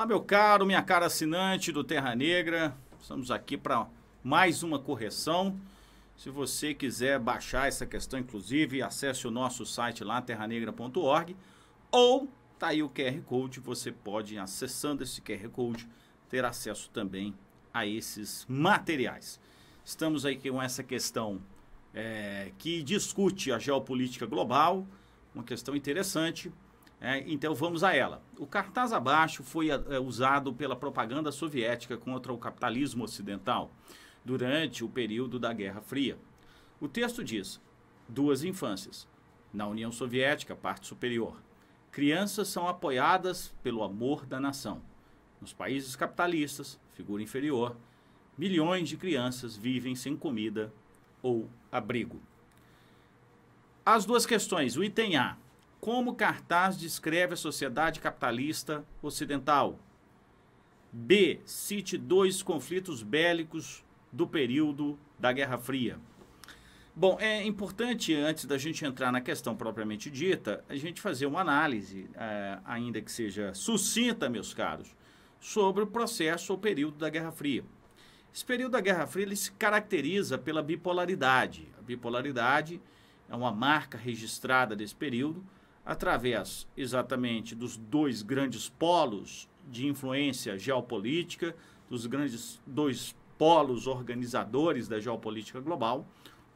Olá, meu caro, minha cara assinante do Terra Negra. Estamos aqui para mais uma correção. Se você quiser baixar essa questão, inclusive, acesse o nosso site lá, terranegra.org, ou tá aí o QR Code, você pode, acessando esse QR Code, ter acesso também a esses materiais. Estamos aí com essa questão é, que discute a geopolítica global, uma questão interessante, é, então vamos a ela. O cartaz abaixo foi é, é, usado pela propaganda soviética contra o capitalismo ocidental durante o período da Guerra Fria. O texto diz: duas infâncias. Na União Soviética, parte superior. Crianças são apoiadas pelo amor da nação. Nos países capitalistas, figura inferior, milhões de crianças vivem sem comida ou abrigo. As duas questões, o item A, como o cartaz descreve a sociedade capitalista ocidental? B. Cite dois conflitos bélicos do período da Guerra Fria. Bom, é importante, antes da gente entrar na questão propriamente dita, a gente fazer uma análise, é, ainda que seja sucinta, meus caros, sobre o processo ou período da Guerra Fria. Esse período da Guerra Fria se caracteriza pela bipolaridade. A bipolaridade é uma marca registrada desse período, através exatamente dos dois grandes polos de influência geopolítica, dos grandes dois polos organizadores da geopolítica global,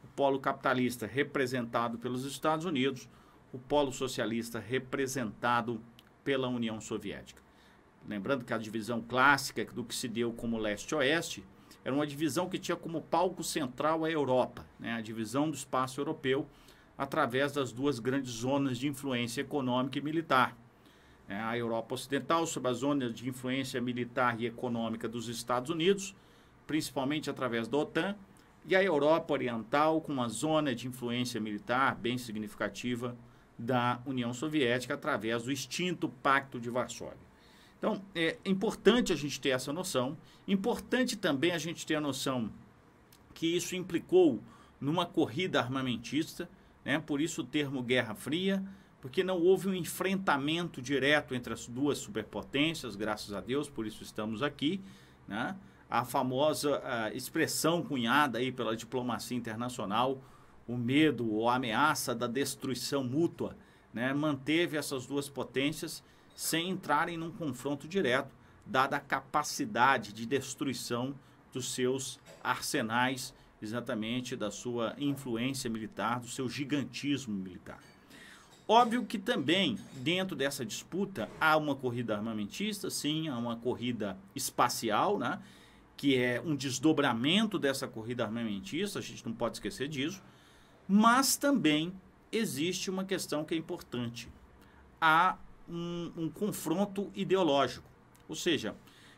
o polo capitalista representado pelos Estados Unidos, o polo socialista representado pela União Soviética. Lembrando que a divisão clássica do que se deu como leste-oeste era uma divisão que tinha como palco central a Europa, né? a divisão do espaço europeu, através das duas grandes zonas de influência econômica e militar. É, a Europa Ocidental, sob a zona de influência militar e econômica dos Estados Unidos, principalmente através da OTAN, e a Europa Oriental, com a zona de influência militar bem significativa da União Soviética, através do extinto Pacto de Varsóvia. Então, é importante a gente ter essa noção, importante também a gente ter a noção que isso implicou numa corrida armamentista, né? por isso o termo Guerra Fria, porque não houve um enfrentamento direto entre as duas superpotências, graças a Deus, por isso estamos aqui. Né? A famosa a expressão cunhada aí pela diplomacia internacional, o medo ou a ameaça da destruição mútua, né? manteve essas duas potências sem entrarem num confronto direto, dada a capacidade de destruição dos seus arsenais exatamente da sua influência militar, do seu gigantismo militar. Óbvio que também, dentro dessa disputa, há uma corrida armamentista, sim, há uma corrida espacial, né? que é um desdobramento dessa corrida armamentista, a gente não pode esquecer disso, mas também existe uma questão que é importante. Há um, um confronto ideológico, ou seja,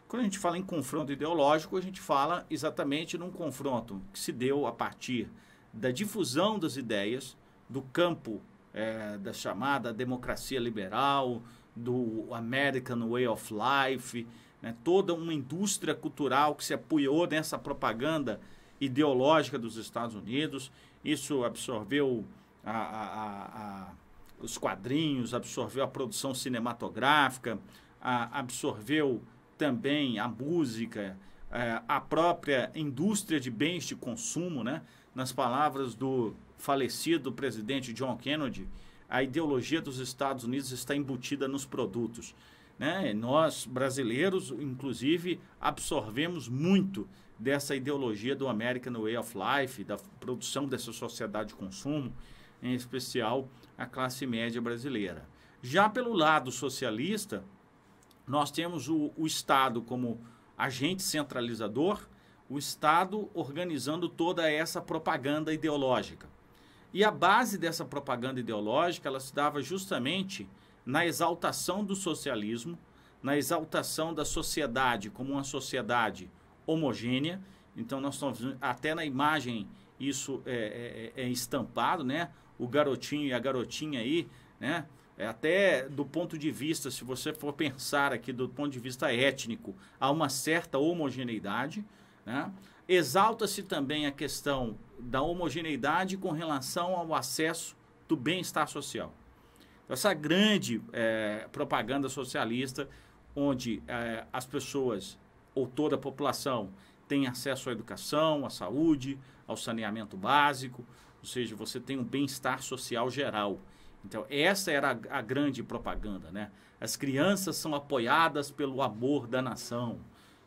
quando a gente fala em confronto ideológico, a gente fala exatamente num confronto que se deu a partir da difusão das ideias do campo é, da chamada democracia liberal, do American Way of Life, né? toda uma indústria cultural que se apoiou nessa propaganda ideológica dos Estados Unidos. Isso absorveu a, a, a, os quadrinhos, absorveu a produção cinematográfica, absorveu também a música, é, a própria indústria de bens de consumo, né? nas palavras do falecido presidente John Kennedy, a ideologia dos Estados Unidos está embutida nos produtos. Né? Nós, brasileiros, inclusive, absorvemos muito dessa ideologia do American Way of Life, da produção dessa sociedade de consumo, em especial a classe média brasileira. Já pelo lado socialista, nós temos o, o Estado como agente centralizador, o Estado organizando toda essa propaganda ideológica. E a base dessa propaganda ideológica, ela se dava justamente na exaltação do socialismo, na exaltação da sociedade como uma sociedade homogênea. Então nós estamos até na imagem isso é, é, é, estampado, né? O garotinho e a garotinha aí, né? É, até do ponto de vista, se você for pensar aqui do ponto de vista étnico, há uma certa homogeneidade. Né? Exalta-se também a questão da homogeneidade com relação ao acesso do bem-estar social. Então, essa grande é, propaganda socialista, onde é, as pessoas ou toda a população tem acesso à educação, à saúde, ao saneamento básico, ou seja, você tem um bem-estar social geral. Então, essa era a, a grande propaganda, né? As crianças são apoiadas pelo amor da nação.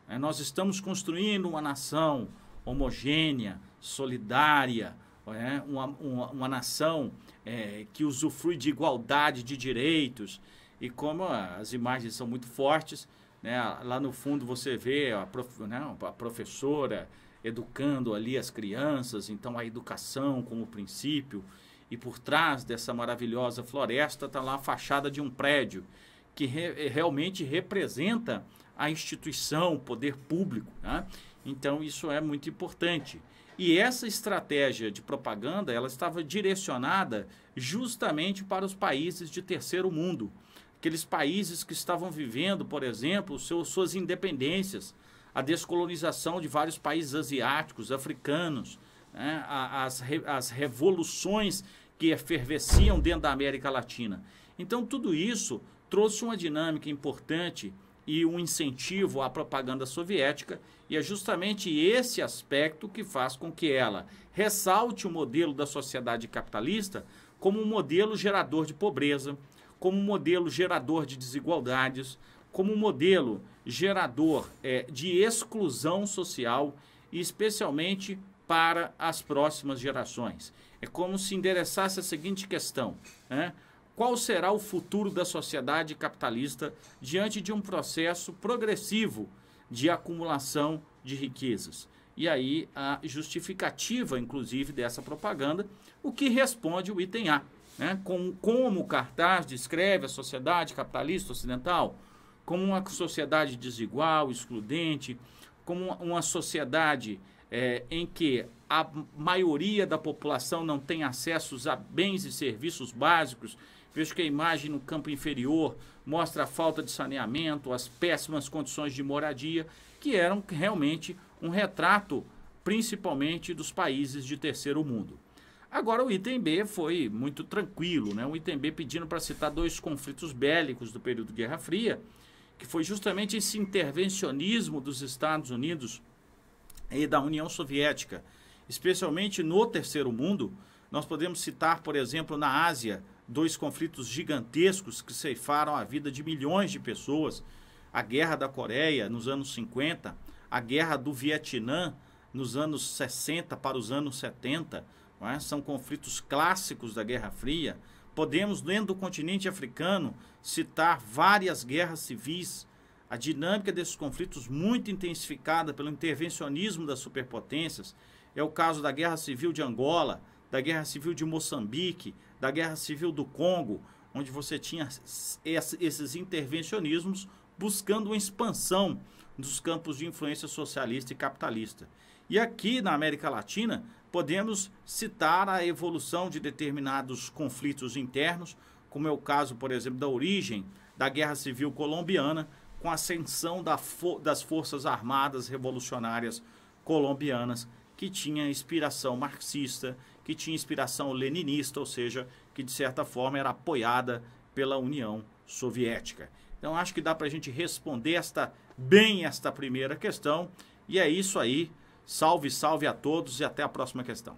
É, nós estamos construindo uma nação homogênea, solidária, é, uma, uma, uma, nação é, que usufrui de igualdade de direitos. E como as imagens são muito fortes, né, lá no fundo você vê a, prof, né, a professora educando ali as crianças, então a educação como princípio. E por trás dessa maravilhosa floresta está lá a fachada de um prédio que re eh, realmente representa a instituição, o poder público. Né? Então, isso é muito importante. E essa estratégia de propaganda ela estava direcionada justamente para os países de terceiro mundo. Aqueles países que estavam vivendo, por exemplo, suas independências, a descolonização de vários países asiáticos, africanos, né? as, as revoluções que efervesciam dentro da América Latina. Então, tudo isso trouxe uma dinâmica importante e um incentivo à propaganda soviética, e é justamente esse aspecto que faz com que ela ressalte o modelo da sociedade capitalista como um modelo gerador de pobreza, como um modelo gerador de desigualdades, como um modelo gerador é, de exclusão social e, especialmente, para as próximas gerações. É como se endereçasse a seguinte questão: né? qual será o futuro da sociedade capitalista diante de um processo progressivo de acumulação de riquezas? E aí a justificativa, inclusive, dessa propaganda, o que responde o item A. Né? Como, como o cartaz descreve a sociedade capitalista ocidental? Como uma sociedade desigual, excludente, como uma sociedade é, em que a maioria da população não tem acesso a bens e serviços básicos. Vejo que a imagem no campo inferior mostra a falta de saneamento, as péssimas condições de moradia, que eram realmente um retrato, principalmente dos países de terceiro mundo. Agora, o item B foi muito tranquilo, né? O item B pedindo para citar dois conflitos bélicos do período Guerra Fria, que foi justamente esse intervencionismo dos Estados Unidos e da União Soviética, especialmente no terceiro mundo. Nós podemos citar, por exemplo, na Ásia, dois conflitos gigantescos que ceifaram a vida de milhões de pessoas: a Guerra da Coreia nos anos 50, a Guerra do Vietnã nos anos 60 para os anos 70. É? São conflitos clássicos da Guerra Fria. Podemos, dentro do continente africano, citar várias guerras civis a dinâmica desses conflitos, muito intensificada pelo intervencionismo das superpotências, é o caso da Guerra Civil de Angola, da Guerra Civil de Moçambique, da Guerra Civil do Congo, onde você tinha esses intervencionismos buscando uma expansão dos campos de influência socialista e capitalista. E aqui na América Latina, podemos citar a evolução de determinados conflitos internos, como é o caso, por exemplo, da origem da Guerra Civil Colombiana, com a ascensão da fo das Forças Armadas Revolucionárias Colombianas, que tinha inspiração marxista, que tinha inspiração leninista, ou seja, que de certa forma era apoiada pela União Soviética. Então acho que dá para a gente responder esta bem esta primeira questão. E é isso aí. Salve, salve a todos e até a próxima questão.